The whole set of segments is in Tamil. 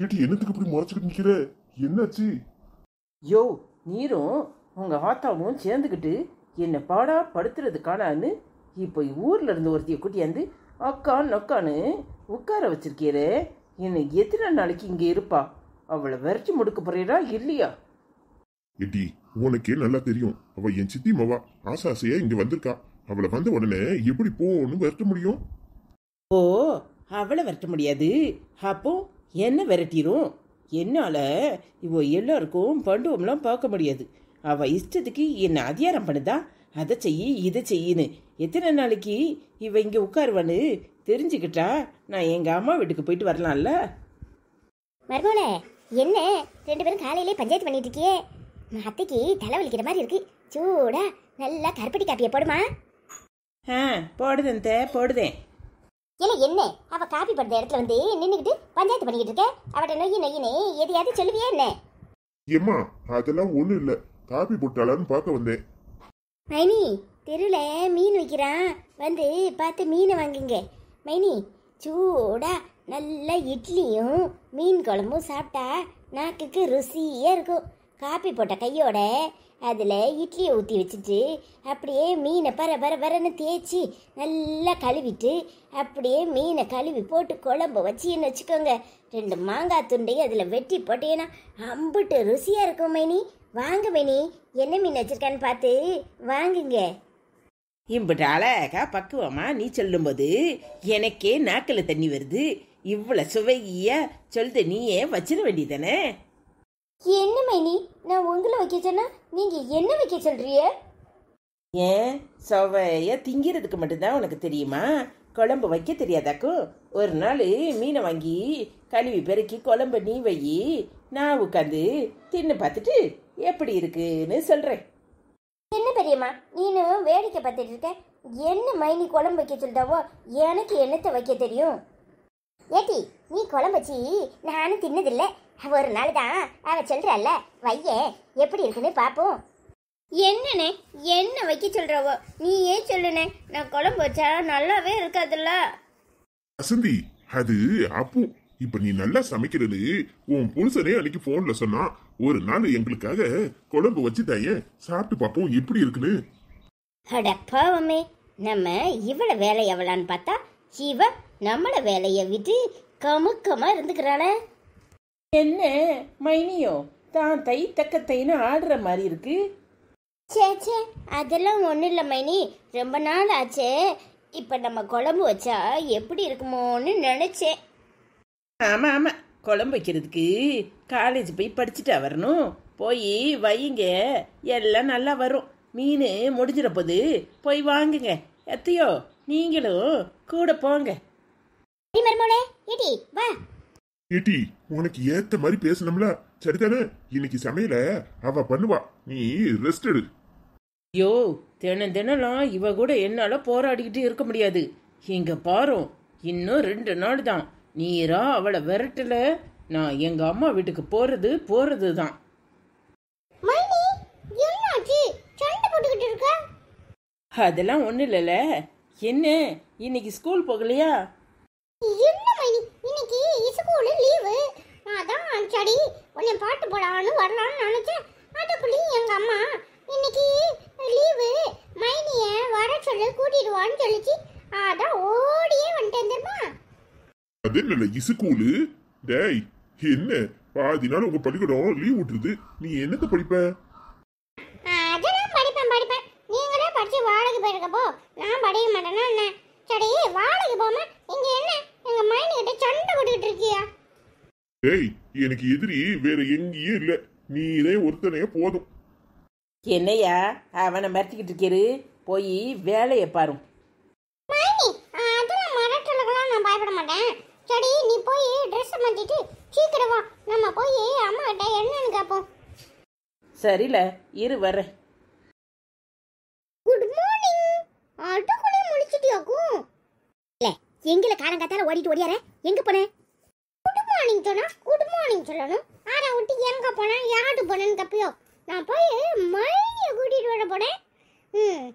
கேட்டு என்னத்துக்கு இப்படி முறைச்சிக்கிட்டு நிக்கிற என்னாச்சு யோ நீரும் உங்க ஆத்தாவும் சேர்ந்துக்கிட்டு என்னை பாடா படுத்துறது காணான்னு இப்போ ஊர்ல இருந்து ஒருத்திய கூட்டியாந்து அக்கா நொக்கான்னு உட்கார வச்சிருக்கீரே என்னை எத்தனை நாளைக்கு இங்க இருப்பா அவளை வரைச்சி முடுக்க போறீரா இல்லையா எட்டி உனக்கே நல்லா தெரியும் அவ என் சித்தி மவா ஆசை ஆசையா இங்க வந்திருக்கா அவளை வந்த உடனே எப்படி போன்னு வருத்த முடியும் ஓ அவளை வருத்த முடியாது அப்போ என்ன விரட்டிடும் என்னால் இவ எல்லாருக்கும் பண்டுவம்லாம் பார்க்க முடியாது அவள் இஷ்டத்துக்கு என்னை அதிகாரம் பண்ணுதா அதை செய்யி இதை செய்யின்னு எத்தனை நாளைக்கு இவ இங்கே உட்காருவான்னு தெரிஞ்சுக்கிட்டா நான் எங்கள் அம்மா வீட்டுக்கு போயிட்டு வரலாம்ல மர்மோனே என்ன ரெண்டு பேரும் காலையிலே பஞ்சாயத்து பண்ணிட்டு இருக்கியே அத்தைக்கு தலைவலிக்கிற மாதிரி இருக்கு சூடா நல்லா கருப்பட்டி காப்பியை போடுமா ஆ போடுதேன் தே போடுதேன் என்ன என்ன அவ காப்பி படுத்த இடத்துல வந்து நின்றுக்கிட்டு பஞ்சாயத்து பண்ணிக்கிட்டு இருக்க அவட்ட நொய்யி நொய்யினே எதையாவது சொல்லுவியா என்ன ஏம்மா அதெல்லாம் ஒன்றும் இல்லை காப்பி போட்டாளான்னு பார்க்க வந்தேன் மைனி தெருல மீன் விற்கிறான் வந்து பார்த்து மீனை வாங்குங்க மைனி சூடா நல்லா இட்லியும் மீன் குழம்பும் சாப்பிட்டா நாக்குக்கு ருசியாக இருக்கும் காப்பி போட்ட கையோட அதில் இட்லியை ஊற்றி வச்சுட்டு அப்படியே மீனை பர பர பரன்னு தேய்ச்சி நல்லா கழுவிட்டு அப்படியே மீனை கழுவி போட்டு குழம்பு வச்சின்னு வச்சுக்கோங்க ரெண்டு மாங்காய் துண்டையும் அதில் வெட்டி போட்டேன்னா அம்பிட்டு ருசியாக இருக்கும் மைனி வாங்க மைனி என்ன மீன் வச்சுருக்கான்னு பார்த்து வாங்குங்க இம்பிட்டு அழகா பக்குவமா நீ சொல்லும்போது எனக்கே நாக்கில் தண்ணி வருது இவ்வளோ சுவையாக சொல்லிட்டு ஏன் வச்சிட வேண்டியதானே என்ன மைனி நான் உங்களை வைக்க சொன்னா நீங்க என்ன வைக்க சொல்றிய ஏன் செவ்வைய திங்கிறதுக்கு மட்டும்தான் உனக்கு தெரியுமா குழம்பு வைக்க தெரியாதாக்கும் ஒரு நாள் மீனை வாங்கி கழுவி பெருக்கி குழம்பு நீ வை நான் உட்காந்து தின்னு பார்த்துட்டு எப்படி இருக்குன்னு சொல்கிறேன் என்ன பெரியம்மா நீனும் வேடிக்கை பார்த்துட்டு இருக்க என்ன மைனி குழம்பு வைக்க சொல்லிட்டாவோ எனக்கு என்னத்தை வைக்க தெரியும் ஏட்டி நீ குழம்பு வச்சு நானும் தின்னதில்லை ஒரு நாள் தான் அவ சொல்றல்ல வைய எப்படி இருக்குன்னு பார்ப்போம் என்னண்ணே என்ன வைக்க சொல்றவோ நீ ஏன் சொல்லுனே நான் குழம்பு வச்சா நல்லாவே இருக்காதுல்ல வசந்தி அது அப்போ இப்ப நீ நல்லா சமைக்கிறது உன் புருஷனே அன்னைக்கு போன்ல சொன்னா ஒரு நாள் எங்களுக்காக குழம்பு வச்சு சாப்பிட்டு பார்ப்போம் எப்படி இருக்குன்னு பாவமே நம்ம இவள வேலை எவ்வளான்னு பார்த்தா இவ நம்மள வேலையை விட்டு கமுக்கமா இருந்துக்கிறாளே என்ன மைனியோ தான் தை தக்கத்தைன்னு ஆடுற மாதிரி இருக்கு சே சே அதெல்லாம் ஒன்றும் இல்லை மைனி ரொம்ப நாள் ஆச்சே இப்போ நம்ம குழம்பு வச்சா எப்படி இருக்குமோன்னு நினச்சேன் ஆமாம் ஆமாம் குழம்பு வைக்கிறதுக்கு காலேஜ் போய் படிச்சுட்டா வரணும் போய் வையுங்க எல்லாம் நல்லா வரும் மீன் முடிஞ்சிட போது போய் வாங்குங்க எத்தையோ நீங்களும் கூட போங்க மருமோளே வா ஏட்டி உனக்கு ஏத்த மாதிரி பேசணும்ல சரிதானே இன்னைக்கு சமையல அவ பண்ணுவா நீ ரெஸ்ட் எடு யோ தினம் தினம்லாம் இவ கூட என்னால போராடிக்கிட்டு இருக்க முடியாது இங்க பாரும் இன்னும் ரெண்டு நாள் தான் நீரா அவளை விரட்டல நான் எங்க அம்மா வீட்டுக்கு போறது போறது தான் அதெல்லாம் ஒன்றும் இல்லைல்ல என்ன இன்னைக்கு ஸ்கூல் போகலையா இல்லடி உன்னை பாட்டு போடான்னு வரலான்னு நினச்சேன் அதுக்குள்ளேயும் எங்கள் அம்மா இன்னைக்கு லீவு மைனிய வர சொல்லு கூட்டிடுவான்னு சொல்லிச்சு அதான் ஓடியே வந்துட்டேன் அது இல்ல இசுக்கூலு டேய் என்ன பாதி நாள் உங்க பள்ளிக்கூடம் லீவ் விட்டுருது நீ என்னத்த படிப்ப அதெல்லாம் படிப்பேன் படிப்பேன் நீங்களே படிச்சு வாடகைக்கு போயிருக்கப்போ நான் படிக்க மாட்டேன்னா என்ன சரி வாடகை போமா இங்க என்ன எங்க மைனி ஏய் எனக்கு எதிரி வேற எங்கேயும் இல்ல நீரே ஒருத்தனைய போதும் என்னையா அவனை மிரட்டிக்கிட்டு இருக்கிறு போய் வேலையை பாரு நான் பயப்பட மாட்டேன் சரி நீ போய் ட்ரெஸ் சீக்கிரம் வா நம்ம போய் என்னன்னு கேட்போம் சரில இரு வர்றேன் குட் மார்னிங் அடுக்குள்ளே முடிச்சிட்டியாக்கும் இல்ல எங்களை காரங்காத்தால ஓடிட்டு ஓடியார எங்க போனேன் மார்னிங் சொன்னால் குட் மார்னிங் சொல்லணும் அதை விட்டு எங்கே போனேன் யார்ட்டு போனேன்னு தப்பியோ நான் போய் மைனியை கூட்டிகிட்டு வர போனேன் ம்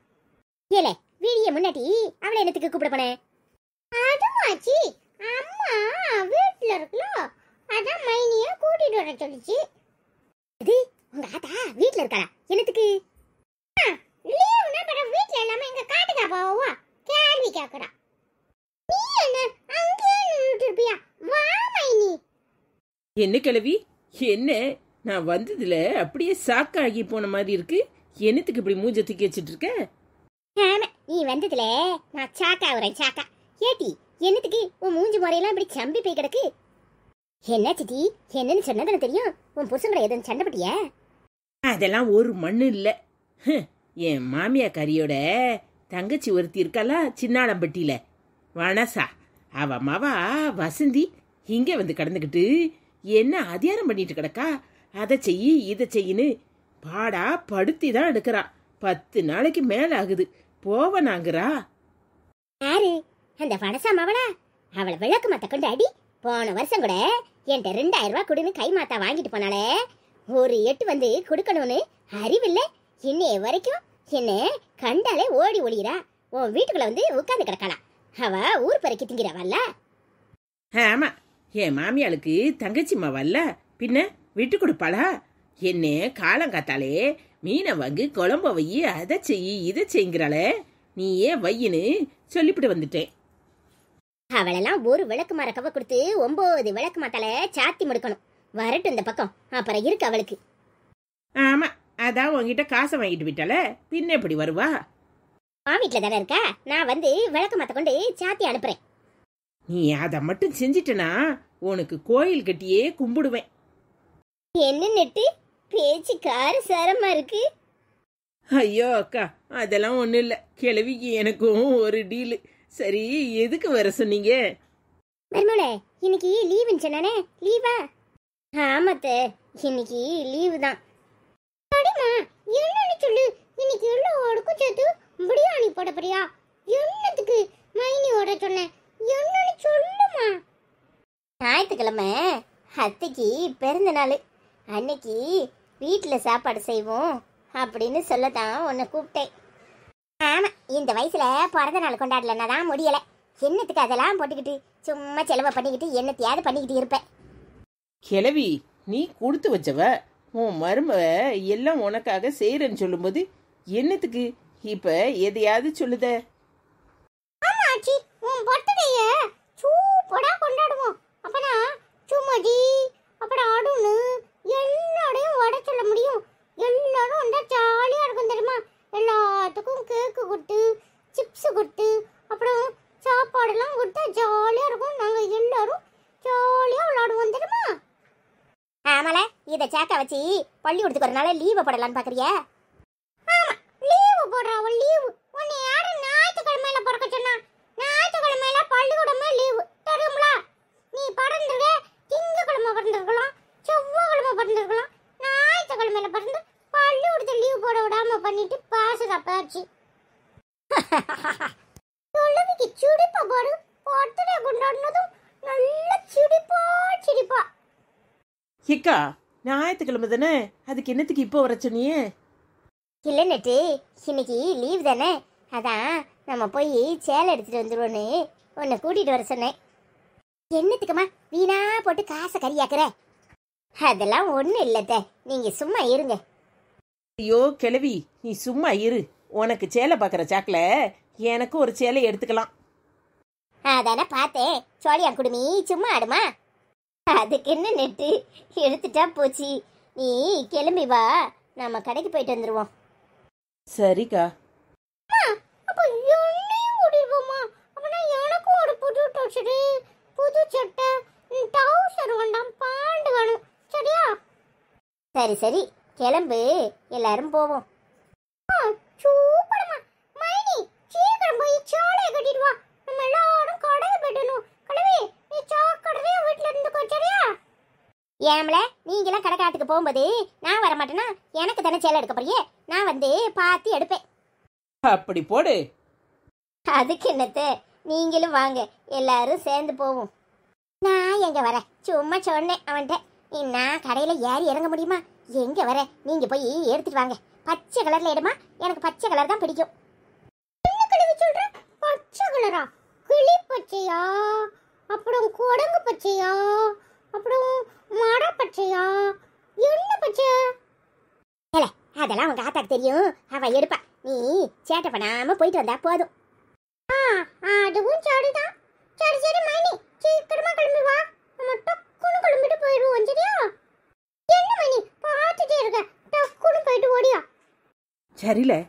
ஏலே வீடிய முன்னாடி அவளை என்னத்துக்கு கூப்பிட போனேன் அதுமாச்சி அம்மா வீட்டில் இருக்கலோ அதான் மைனியை கூட்டிகிட்டு வர சொல்லிச்சு இது உங்க ஆத்தா வீட்டில் இருக்காளா என்னத்துக்கு லீவுனா பிறகு வீட்டில் இல்லாமல் எங்கள் காட்டுக்கா போவா கேள்வி கேட்குறா என்ன கிழவி என்ன நான் வந்ததுல அப்படியே சாக்காகி போன மாதிரி இருக்கு என்னத்துக்கு இப்படி மூஞ்ச தூக்கி வச்சிட்டு இருக்க ஆமா நீ வந்ததுல நான் சாக்கா வரேன் சாக்கா ஏட்டி என்னத்துக்கு உன் மூஞ்சி முறையெல்லாம் இப்படி சம்பி போய் கிடக்கு என்ன சிட்டி என்னன்னு சொன்னதுல தெரியும் உன் புருஷன் எதுவும் சண்டை பட்டிய அதெல்லாம் ஒரு மண்ணு இல்ல என் மாமியா கரியோட தங்கச்சி ஒருத்தி இருக்காளா சின்னாளம்பட்டியில வனசா அவ மவா வசந்தி இங்கே வந்து கடந்துக்கிட்டு என்ன அதிகாரம் பண்ணிட்டு கிடக்கா அதை செய்யி இதை செய்யின்னு பாடா படுத்தி தான் எடுக்கிறா பத்து நாளைக்கு மேல ஆகுது போவனாங்கிறா யாரு அந்த வடசாம் அவளா அவளை விளக்கு மத்த கொண்டு அடி போன வருஷம் கூட என்கிட்ட ரெண்டாயிரம் ரூபாய் கொடுன்னு கை மாத்தா வாங்கிட்டு போனாலே ஒரு எட்டு வந்து கொடுக்கணும்னு அறிவில்லை இன்னைய வரைக்கும் என்ன கண்டாலே ஓடி ஒளிகிறா உன் வீட்டுக்குள்ள வந்து உட்காந்து கிடக்கலாம் அவ ஊர் பறக்கி திங்கிறவல்ல ஆமா என் மாமியாளுக்கு தங்கச்சி மாவல்ல பின்ன விட்டு கொடுப்பாளா என்ன காலம் காத்தாலே மீனை வாங்கி குழம்ப வை அதை செய் இதை செய்கிறாளே நீயே வையின்னு சொல்லிவிட்டு வந்துட்டேன் அவளெல்லாம் ஒரு விளக்கு கவ கொடுத்து ஒன்பது விளக்கு மாட்டால சாத்தி முடுக்கணும் வரட்டும் இந்த பக்கம் அப்புறம் இருக்கு அவளுக்கு ஆமா அதான் உங்ககிட்ட காசை வாங்கிட்டு விட்டால பின்ன எப்படி வருவா உன் தானே இருக்கா நான் வந்து விளக்கு மாத்த கொண்டு சாத்தி அனுப்புறேன் நீ அதை மட்டும் செஞ்சிட்டனா உனக்கு கோயில் கட்டியே கும்பிடுவேன் என்ன நெட்டு பேச்சு கார சாரமா இருக்கு ஐயோ அக்கா அதெல்லாம் ஒன்றும் இல்லை கிழவிக்கு எனக்கும் ஒரு டீலு சரி எதுக்கு வர சொன்னீங்க மருமோளே இன்னைக்கு லீவுன்னு சொன்னானே லீவா ஆமாத்த இன்னைக்கு லீவு தான் அடிமா என்னன்னு சொல்லு இன்னைக்கு உள்ள ஒடுக்கு சேர்த்து முடியாணி போட போறியா என்னத்துக்கு மைனி ஓட சொன்னேன் என்னன்னு சொல்லுமா ஞாயிற்றுக்கிழமை அத்தைக்கு பிறந்த நாள் அன்னைக்கு வீட்டில் சாப்பாடு செய்வோம் அப்படின்னு சொல்ல தான் உன்னை கூப்பிட்டேன் ஆமாம் இந்த வயசில் பிறந்த நாள் கொண்டாடலன்னா தான் முடியலை என்னத்துக்கு அதெல்லாம் போட்டுக்கிட்டு சும்மா செலவை பண்ணிக்கிட்டு என்னத்தையாவது பண்ணிக்கிட்டு இருப்பேன் கிழவி நீ கொடுத்து வச்சவ உன் மரும எல்லாம் உனக்காக செய்கிறேன்னு சொல்லும்போது என்னத்துக்கு இப்போ எதையாவது சொல்லுத ஆமாம் ஆச்சி உன் பர்த்டேயை சூப்பராக கொண்டாடுவோம் அப்பனா சுமதி அப்புறம் அடுன்னு எல்லாரையும் வட சொல்ல முடியும் எல்லாரும் வந்தா ஜாலியாக இருக்கும் தெரியுமா எல்லாத்துக்கும் கேக்கு கொடுத்து சிப்ஸ் கொடுத்து அப்புறம் சாப்பாடெல்லாம் கொடுத்தா ஜாலியாக இருக்கும் நாங்கள் எல்லாரும் ஜாலியாக விளாடுவோம் தெரியுமா ஆமால இதை சேக்க வச்சு பள்ளிக்கூடத்துக்கு ஒரு நாள் லீவை போடலான்னு பார்க்குறியா இருக்கா ஞாயிற்றுக்கிழமை தானே அதுக்கு என்னத்துக்கு இப்போ வர சொன்னியே இல்லை நட்டு இன்னைக்கு லீவ் தானே அதான் நம்ம போய் சேலை எடுத்துட்டு வந்துடுவோன்னு உன்னை கூட்டிகிட்டு வர சொன்னேன் என்னத்துக்குமா வீணா போட்டு காசை கறியாக்குற அதெல்லாம் ஒன்றும் இல்லைத்த நீங்கள் சும்மா இருங்க ஐயோ கிழவி நீ சும்மா இரு உனக்கு சேலை பார்க்குற சாக்கில் எனக்கு ஒரு சேலை எடுத்துக்கலாம் அதானே பார்த்தேன் சோழியா குடுமி சும்மா ஆடுமா அதுக்கு என்ன நெட்டு எடுத்துட்டா போச்சு நீ கிளம்பி வா நம்ம கடைக்கு போயிட்டு வந்துருவோம் சரிக்கா எனக்கும் ஒரு புது புது சட்டை சரியா சரி சரி கிளம்பு எல்லாரும் போவோம் ஆ சூ ஏம்ல நீங்களாம் கடைக்காட்டுக்கு போகும்போது நான் வர மாட்டேன்னா எனக்கு தானே சேலை எடுக்க போறியே நான் வந்து பார்த்து எடுப்பேன் அப்படி போடு அதுக்கு என்னத்து நீங்களும் வாங்க எல்லாரும் சேர்ந்து போவோம் நான் எங்க வர சும்மா சொன்னேன் அவன்கிட்ட நான் கடையில ஏறி இறங்க முடியுமா எங்க வர நீங்க போய் எடுத்துட்டு வாங்க பச்சை கலர்ல எடுமா எனக்கு பச்சை கலர் தான் பிடிக்கும் பச்சை கலரா கிளி பச்சையா அப்புறம் குடங்கு பச்சையா அப்புறம் மர பச்சையா என்ன பச்சை ஏல அதெல்லாம் உங்க ஆத்தாக்கு தெரியும் அவ எடுப்பா நீ சேட்டை பண்ணாம போயிட்டு வந்தா போதும் ஆ அதுவும் சரிதான் சரி சரி மணி சீக்கிரமா கிளம்பி வா நம்ம டக்குன்னு கிளம்பிட்டு போயிடுவோம் சரியா என்ன மணி பார்த்துட்டே இருக்க டக்குன்னு போயிட்டு ஓடியா சரியில்லை